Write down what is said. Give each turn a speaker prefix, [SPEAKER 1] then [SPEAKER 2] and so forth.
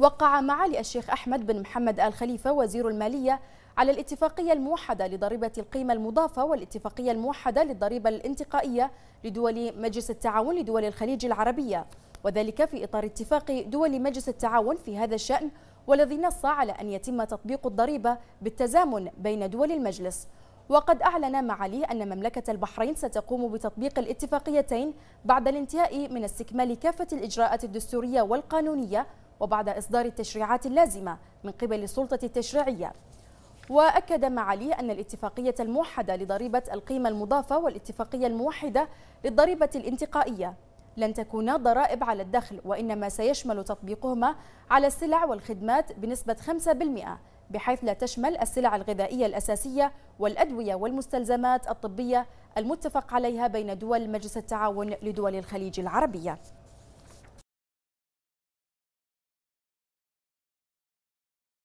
[SPEAKER 1] وقع
[SPEAKER 2] معالي الشيخ أحمد بن محمد آل خليفة وزير المالية على الاتفاقية الموحدة لضريبة القيمة المضافة والاتفاقية الموحدة للضريبة الانتقائية لدول مجلس التعاون لدول الخليج العربية وذلك في إطار اتفاق دول مجلس التعاون في هذا الشأن والذي نص على أن يتم تطبيق الضريبة بالتزامن بين دول المجلس وقد أعلن معالي أن مملكة البحرين ستقوم بتطبيق الاتفاقيتين بعد الانتهاء من استكمال كافة الإجراءات الدستورية والقانونية وبعد إصدار التشريعات اللازمة من قبل السلطة التشريعية وأكد معالي أن الاتفاقية الموحدة لضريبة القيمة المضافة والاتفاقية الموحدة للضريبة الانتقائية لن تكونا ضرائب على الدخل وإنما سيشمل تطبيقهما على السلع والخدمات بنسبة 5% بحيث لا تشمل السلع الغذائية الأساسية والأدوية والمستلزمات الطبية المتفق عليها بين دول مجلس التعاون لدول الخليج العربية